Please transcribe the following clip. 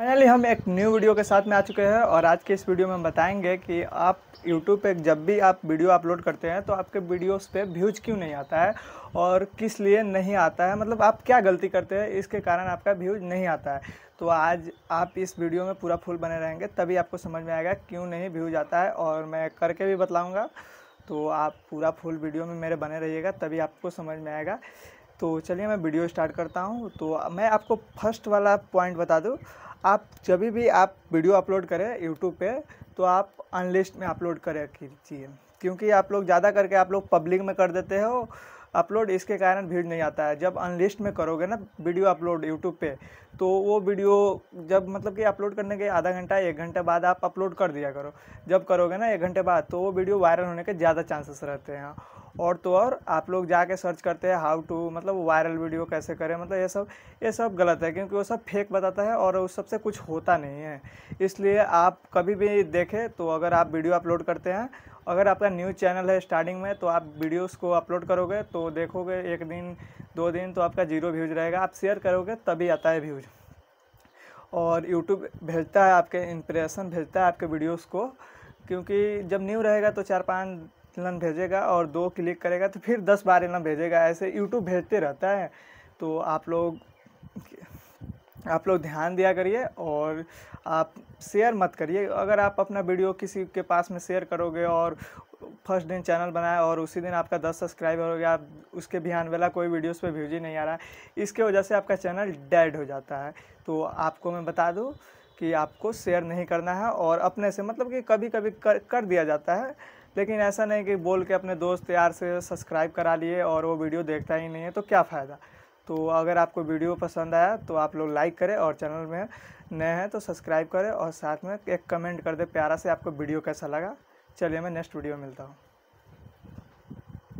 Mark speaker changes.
Speaker 1: finally हम एक new video के साथ में आ चुके हैं और आज के इस वीडियो में हम बताएंगे कि आप यूट्यूब पे जब भी आप वीडियो अपलोड करते हैं तो आपके वीडियोस पे व्यूज़ क्यों नहीं आता है और किस लिए नहीं आता है मतलब आप क्या गलती करते हैं इसके कारण आपका व्यूज नहीं आता है तो आज आप इस वीडियो में पूरा फुल बने रहेंगे तभी आपको समझ में आएगा क्यों नहीं व्यूज आता है और मैं करके भी बताऊँगा तो आप पूरा फुल वीडियो में मेरे बने रहिएगा तभी आपको समझ में आएगा तो चलिए मैं वीडियो स्टार्ट करता हूँ तो मैं आपको फर्स्ट वाला पॉइंट बता दूँ आप जब भी आप वीडियो अपलोड करें यूट्यूब पे तो आप अनलिस्ट में अपलोड करें कीजिए क्योंकि आप लोग ज़्यादा करके आप लोग पब्लिक में कर देते हो अपलोड इसके कारण भीड़ नहीं आता है जब अनलिस्ट में करोगे ना वीडियो अपलोड यूट्यूब पे तो वो वीडियो जब मतलब कि अपलोड करने के आधा घंटा एक घंटे बाद आप अपलोड कर दिया करो जब करोगे ना एक घंटे बाद तो वो वीडियो वायरल होने के ज़्यादा चांसेस रहते हैं और तो और आप लोग जाके सर्च करते हैं हाउ टू मतलब वायरल वीडियो कैसे करें मतलब ये सब ये सब गलत है क्योंकि वो सब फेक बताता है और उस सबसे कुछ होता नहीं है इसलिए आप कभी भी देखें तो अगर आप वीडियो अपलोड करते हैं अगर आपका न्यूज़ चैनल है स्टार्टिंग में तो आप वीडियोस को अपलोड करोगे तो देखोगे एक दिन दो दिन तो आपका जीरो व्यूज रहेगा आप शेयर करोगे तभी आता है व्यूज और यूट्यूब भेजता है आपके इंप्रेशन भेजता है आपके वीडियोज़ को क्योंकि जब न्यू रहेगा तो चार पाँच इलम भेजेगा और दो क्लिक करेगा तो फिर दस बार इलम भेजेगा ऐसे यूट्यूब भेजते रहता है तो आप लोग आप लोग ध्यान दिया करिए और आप शेयर मत करिए अगर आप अपना वीडियो किसी के पास में शेयर करोगे और फर्स्ट दिन चैनल बनाया और उसी दिन आपका दस सब्सक्राइबर हो गया आप उसके बिहान वाला कोई उस पे व्यूज ही नहीं आ रहा है इसके वजह से आपका चैनल डेड हो जाता है तो आपको मैं बता दूँ कि आपको शेयर नहीं करना है और अपने से मतलब कि कभी कभी कर, कर दिया जाता है लेकिन ऐसा नहीं कि बोल के अपने दोस्त यार से सब्सक्राइब करा लिए और वो वीडियो देखता ही नहीं है तो क्या फ़ायदा तो अगर आपको वीडियो पसंद आया तो आप लोग लाइक करें और चैनल में नए हैं तो सब्सक्राइब करें और साथ में एक कमेंट कर दे प्यारा से आपको वीडियो कैसा लगा चलिए मैं नेक्स्ट वीडियो में मिलता हूँ